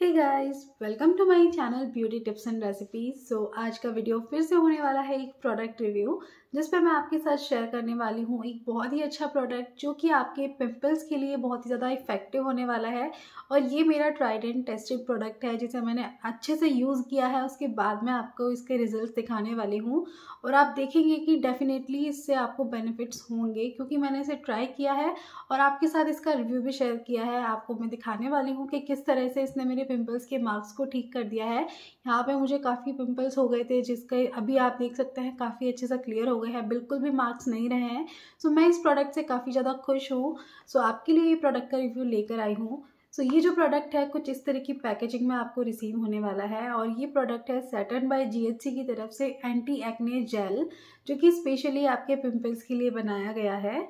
hey guys welcome to my channel beauty tips and recipes so आज का video फिर से होने वाला है एक प्रोडक्ट रिव्यू जिस पर मैं आपके साथ शेयर करने वाली हूँ एक बहुत ही अच्छा प्रोडक्ट जो कि आपके पिंपल्स के लिए बहुत ही ज़्यादा इफेक्टिव होने वाला है और ये मेरा ट्राइड एंड टेस्टेड प्रोडक्ट है जिसे मैंने अच्छे से यूज़ किया है उसके बाद मैं आपको इसके रिजल्ट दिखाने वाली हूँ और आप देखेंगे कि डेफिनेटली इससे आपको बेनिफिट्स होंगे क्योंकि मैंने इसे ट्राई किया है और आपके साथ इसका रिव्यू भी शेयर किया है आपको मैं दिखाने वाली हूँ कि किस तरह से इसने मेरे पिम्पल्स के मार्क्स को ठीक कर दिया है यहाँ पर मुझे काफ़ी पिम्पल्स हो गए थे जिसके अभी आप देख सकते हैं काफ़ी अच्छे से क्लियर हो गए गए हैं बिल्कुल भी मार्क्स नहीं रहे हैं सो so, मैं इस प्रोडक्ट से काफ़ी ज़्यादा खुश हूँ सो so, आपके लिए ये प्रोडक्ट का रिव्यू लेकर आई हूँ सो so, ये जो प्रोडक्ट है कुछ इस तरह की पैकेजिंग में आपको रिसीव होने वाला है और ये प्रोडक्ट है सेटन बाय जीएचसी की तरफ से एंटी एक्ने जेल जो कि स्पेशली आपके पिंपल्स के लिए बनाया गया है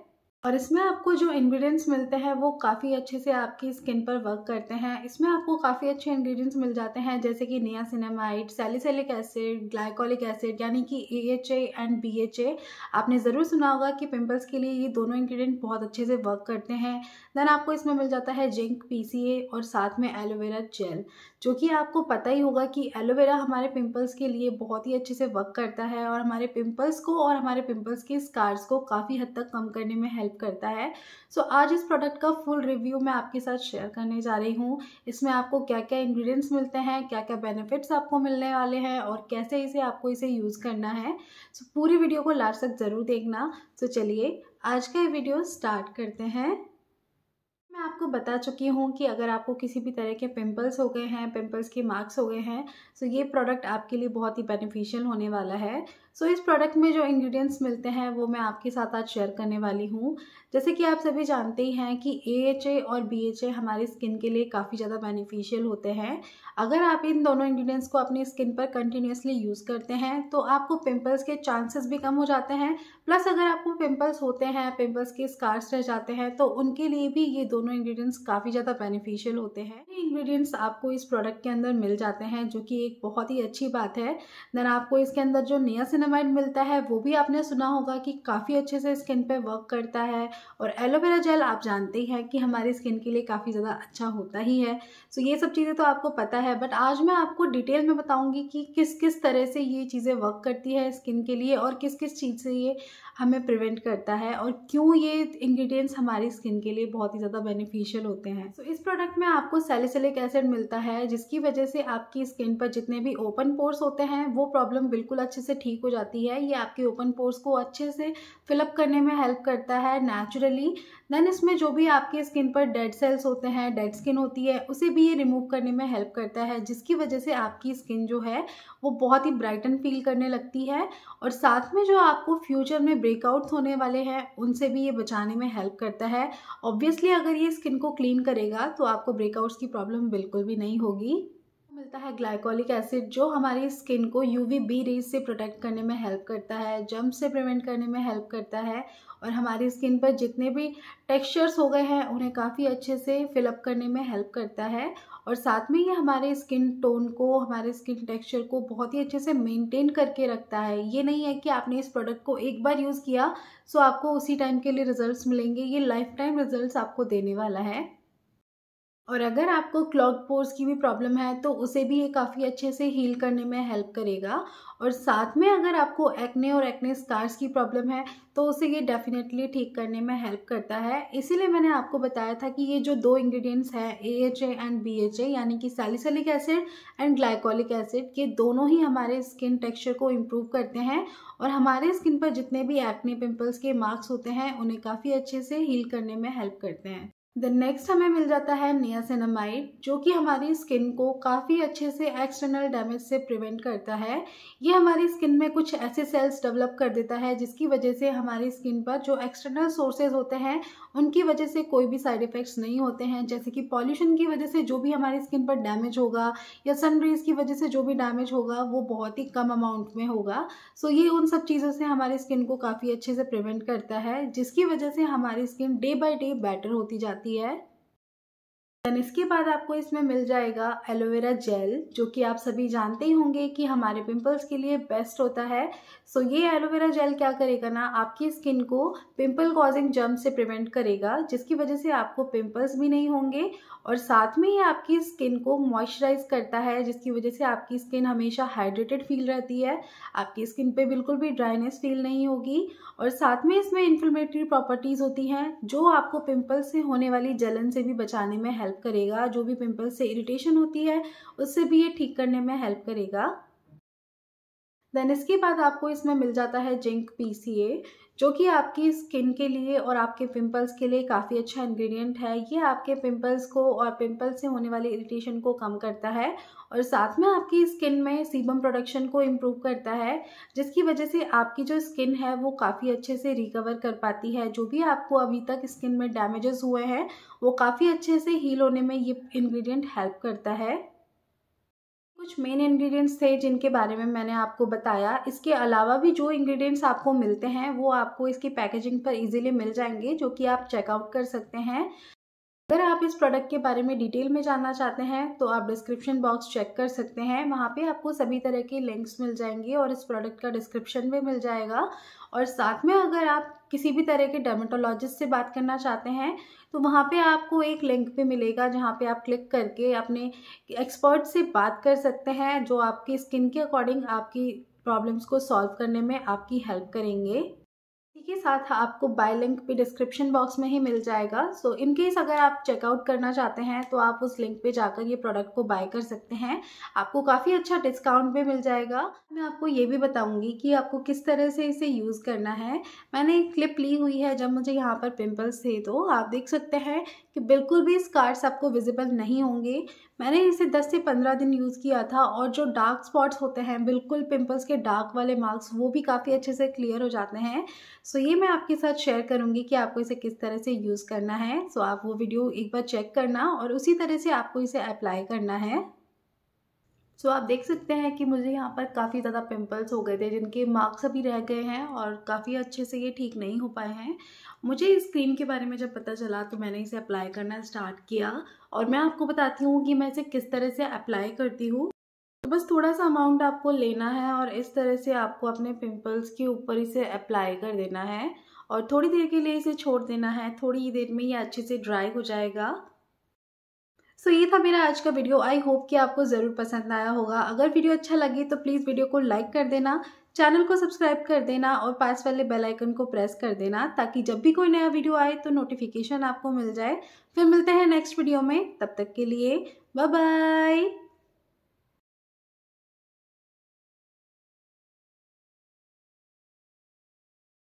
और इसमें आपको जो इंग्रेडिएंट्स मिलते हैं वो काफ़ी अच्छे से आपकी स्किन पर वर्क करते हैं इसमें आपको काफ़ी अच्छे इंग्रेडिएंट्स मिल जाते हैं जैसे कि niacinamide salicylic acid glycolic acid यानी कि A H and B H A आपने ज़रूर सुना होगा कि पिंपल्स के लिए ये दोनों इंग्रेडिएंट बहुत अच्छे से वर्क करते हैं देन आपको इसमें मिल जाता है जिंक पी सी ए और साथ में एलोवेरा जेल जो कि आपको पता ही होगा कि एलोवेरा हमारे पिम्पल्स के लिए बहुत ही अच्छे से वर्क करता है और हमारे पिम्पल्स को और हमारे पिम्पल्स के स्कार्स को काफ़ी हद तक कम करने में हेल्प हेल्प करता है सो so, आज इस प्रोडक्ट का फुल रिव्यू मैं आपके साथ शेयर करने जा रही हूँ इसमें आपको क्या क्या इंग्रेडिएंट्स मिलते हैं क्या क्या बेनिफिट्स आपको मिलने वाले हैं और कैसे इसे आपको इसे यूज़ करना है सो so, पूरी वीडियो को लास्ट तक ज़रूर देखना तो so, चलिए आज का ये वीडियो स्टार्ट करते हैं मैं आपको बता चुकी हूँ कि अगर आपको किसी भी तरह के पिंपल्स हो गए हैं पिंपल्स के मार्क्स हो गए हैं तो ये प्रोडक्ट आपके लिए बहुत ही बेनिफिशियल होने वाला है सो so, इस प्रोडक्ट में जो इंग्रेडिएंट्स मिलते हैं वो मैं आपके साथ आज शेयर करने वाली हूँ जैसे कि आप सभी जानते ही हैं कि ए और बी हमारी स्किन के लिए काफ़ी ज़्यादा बेनिफिशियल होते हैं अगर आप इन दोनों इंग्रेडिएंट्स को अपनी स्किन पर कंटिन्यूसली यूज़ करते हैं तो आपको पिम्पल्स के चांसेस भी कम हो जाते हैं प्लस अगर आपको पिम्पल्स होते हैं पिम्पल्स के स्कार्स रह जाते हैं तो उनके लिए भी ये दोनों इंग्रीडियंट्स काफ़ी ज़्यादा बेनिफिशियल होते हैं ये इंग्रीडियंट्स आपको इस प्रोडक्ट के अंदर मिल जाते हैं जो कि एक बहुत ही अच्छी बात है देन आपको इसके अंदर जो नियासिन निकोटिनामाइड मिलता है वो भी आपने सुना होगा कि काफ़ी अच्छे से स्किन पे वर्क करता है और एलोवेरा जेल आप जानते ही हैं कि हमारी स्किन के लिए काफ़ी ज़्यादा अच्छा होता ही है सो ये सब चीज़ें तो आपको पता है बट आज मैं आपको डिटेल में बताऊँगी कि किस किस तरह से ये चीज़ें वर्क करती है स्किन के लिए और किस किस चीज़ से ये हमें प्रिवेंट करता है और क्यों ये इंग्रेडिएंट्स हमारी स्किन के लिए बहुत ही ज़्यादा बेनिफिशियल होते हैं तो so, इस प्रोडक्ट में आपको सेलिसलिक एसिड मिलता है जिसकी वजह से आपकी स्किन पर जितने भी ओपन पोर्स होते हैं वो प्रॉब्लम बिल्कुल अच्छे से ठीक हो जाती है ये आपके ओपन पोर्स को अच्छे से फिलअप करने में हेल्प करता है नेचुरली देन इसमें जो भी आपके स्किन पर डेड सेल्स होते हैं डेड स्किन होती है उसे भी ये रिमूव करने में हेल्प करता है जिसकी वजह से आपकी स्किन जो है वो बहुत ही ब्राइटन फील करने लगती है और साथ में जो आपको फ्यूचर में ब्रेकआउट्स होने वाले हैं उनसे भी ये बचाने में हेल्प करता है ऑब्वियसली अगर ये स्किन को क्लीन करेगा तो आपको ब्रेकआउट्स की प्रॉब्लम बिल्कुल भी नहीं होगी मिलता है ग्लाइकोलिक एसिड जो हमारी स्किन को यूवी बी रेज से प्रोटेक्ट करने में हेल्प करता है जम्प से प्रिवेंट करने में हेल्प करता है और हमारी स्किन पर जितने भी टेक्सचर्स हो गए हैं उन्हें काफ़ी अच्छे से फिलअप करने में हेल्प करता है और साथ में ये हमारे स्किन टोन को हमारे स्किन टेक्सचर को बहुत ही अच्छे से मेंटेन करके रखता है ये नहीं है कि आपने इस प्रोडक्ट को एक बार यूज़ किया सो आपको उसी टाइम के लिए रिजल्ट्स मिलेंगे ये लाइफ टाइम रिजल्ट आपको देने वाला है और अगर आपको क्लॉक पोर्स की भी प्रॉब्लम है तो उसे भी ये काफ़ी अच्छे से हील करने में हेल्प करेगा और साथ में अगर आपको एक्ने और एक्ने स्कार्स की प्रॉब्लम है तो उसे ये डेफिनेटली ठीक करने में हेल्प करता है इसीलिए मैंने आपको बताया था कि ये जो दो इंग्रेडिएंट्स हैं A H A and B H A यानी कि salicylic acid and glycolic acid ये दोनों ही हमारे स्किन टेक्स्चर को इम्प्रूव करते हैं और हमारे स्किन पर जितने भी एक्ने पिम्पल्स के मार्क्स होते हैं उन्हें काफ़ी अच्छे से हील करने में हेल्प करते हैं देन नेक्स्ट हमें मिल जाता है नियासिनामाइड जो कि हमारी स्किन को काफ़ी अच्छे से एक्सटर्नल डैमेज से प्रिवेंट करता है ये हमारी स्किन में कुछ ऐसे सेल्स डेवलप कर देता है जिसकी वजह से हमारी स्किन पर जो एक्सटर्नल सोर्सेज होते हैं उनकी वजह से कोई भी साइड इफ़ेक्ट्स नहीं होते हैं जैसे कि पॉल्यूशन की वजह से जो भी हमारी स्किन पर डैमेज होगा या सन रेज की वजह से जो भी डैमेज होगा वो बहुत ही कम अमाउंट में होगा सो ये उन सब चीज़ों से हमारी स्किन को काफ़ी अच्छे से प्रिवेंट करता है जिसकी वजह से हमारी skin day by day better होती जाती है जाती है देन इसके बाद आपको इसमें मिल जाएगा एलोवेरा जेल जो कि आप सभी जानते ही होंगे कि हमारे पिंपल्स के लिए बेस्ट होता है सो so, ये एलोवेरा जेल क्या करेगा ना आपकी स्किन को पिंपल कॉजिंग जर्म से प्रिवेंट करेगा जिसकी वजह से आपको पिंपल्स भी नहीं होंगे और साथ में ये आपकी स्किन को मॉइस्चराइज करता है जिसकी वजह से आपकी स्किन हमेशा हाइड्रेटेड फील रहती है आपकी स्किन पर बिल्कुल भी ड्राइनेस फील नहीं होगी और साथ में इसमें इन्फ्लेमेटरी प्रॉपर्टीज़ होती हैं जो आपको पिम्पल्स से होने वाली जलन से भी बचाने में हेल्प हेल्प करेगा जो भी पिंपल से इरिटेशन होती है उससे भी ये ठीक करने में हेल्प करेगा देन इसके बाद आपको इसमें मिल जाता है जिंक पीसीए जो कि आपकी स्किन के लिए और आपके पिंपल्स के लिए काफ़ी अच्छा इंग्रेडिएंट है ये आपके पिंपल्स को और पिंपल्स से होने वाले इरिटेशन को कम करता है और साथ में आपकी स्किन में सीबम प्रोडक्शन को इम्प्रूव करता है जिसकी वजह से आपकी जो स्किन है वो काफ़ी अच्छे से रिकवर कर पाती है जो भी आपको अभी तक स्किन में डैमेजेस हुए हैं वो काफ़ी अच्छे से हील होने में ये इन्ग्रीडियंट हेल्प करता है कुछ मेन इंग्रेडिएंट्स थे जिनके बारे में मैंने आपको बताया इसके अलावा भी जो इंग्रेडिएंट्स आपको मिलते हैं वो आपको इसकी पैकेजिंग पर इजीली मिल जाएंगे जो कि आप चेकआउट कर सकते हैं अगर आप इस प्रोडक्ट के बारे में डिटेल में जानना चाहते हैं तो आप डिस्क्रिप्शन बॉक्स चेक कर सकते हैं वहाँ पे आपको सभी तरह के लिंक्स मिल जाएंगे और इस प्रोडक्ट का डिस्क्रिप्शन भी मिल जाएगा और साथ में अगर आप किसी भी तरह के डर्मेटोलॉजिस्ट से बात करना चाहते हैं तो वहाँ पे आपको एक लिंक पे मिलेगा जहाँ पे आप क्लिक करके अपने एक्सपर्ट से बात कर सकते हैं जो आपकी स्किन के अकॉर्डिंग आपकी प्रॉब्लम्स को सॉल्व करने में आपकी हेल्प करेंगे इसी के साथ आपको बाय लिंक भी डिस्क्रिप्शन बॉक्स में ही मिल जाएगा सो इन केस अगर आप चेकआउट करना चाहते हैं तो आप उस लिंक पे जाकर ये प्रोडक्ट को बाय कर सकते हैं आपको काफ़ी अच्छा डिस्काउंट भी मिल जाएगा मैं आपको ये भी बताऊंगी कि आपको किस तरह से इसे यूज़ करना है मैंने एक क्लिप ली हुई है जब मुझे यहाँ पर पिम्पल्स थे तो आप देख सकते हैं कि बिल्कुल भी स्कार्स आपको विजिबल नहीं होंगे मैंने इसे 10 से 15 दिन यूज़ किया था और जो डार्क स्पॉट्स होते हैं बिल्कुल पिंपल्स के डार्क वाले मार्क्स वो भी काफ़ी अच्छे से क्लियर हो जाते हैं सो ये मैं आपके साथ शेयर करूँगी कि आपको इसे किस तरह से यूज़ करना है सो आप वो वीडियो एक बार चेक करना और उसी तरह से आपको इसे अप्लाई करना है सो आप देख सकते हैं कि मुझे यहाँ पर काफ़ी ज़्यादा पिंपल्स हो गए थे जिनके मार्क्स अभी रह गए हैं और काफ़ी अच्छे से ये ठीक नहीं हो पाए हैं मुझे इस क्रीम के बारे में जब पता चला तो मैंने इसे अप्लाई करना स्टार्ट किया और मैं आपको बताती हूँ कि मैं इसे किस तरह से अप्लाई करती हूँ तो बस थोड़ा सा अमाउंट आपको लेना है और इस तरह से आपको अपने पिंपल्स के ऊपर इसे अप्लाई कर देना है और थोड़ी देर के लिए इसे छोड़ देना है थोड़ी देर में ये अच्छे से ड्राई हो जाएगा सो ये था मेरा आज का वीडियो आई होप कि आपको ज़रूर पसंद आया होगा अगर वीडियो अच्छा लगे तो प्लीज़ वीडियो को लाइक कर देना चैनल को सब्सक्राइब कर देना और पास वाले बेल आइकन को प्रेस कर देना ताकि जब भी कोई नया वीडियो आए तो नोटिफिकेशन आपको मिल जाए फिर मिलते हैं नेक्स्ट वीडियो में तब तक के लिए बाय बाय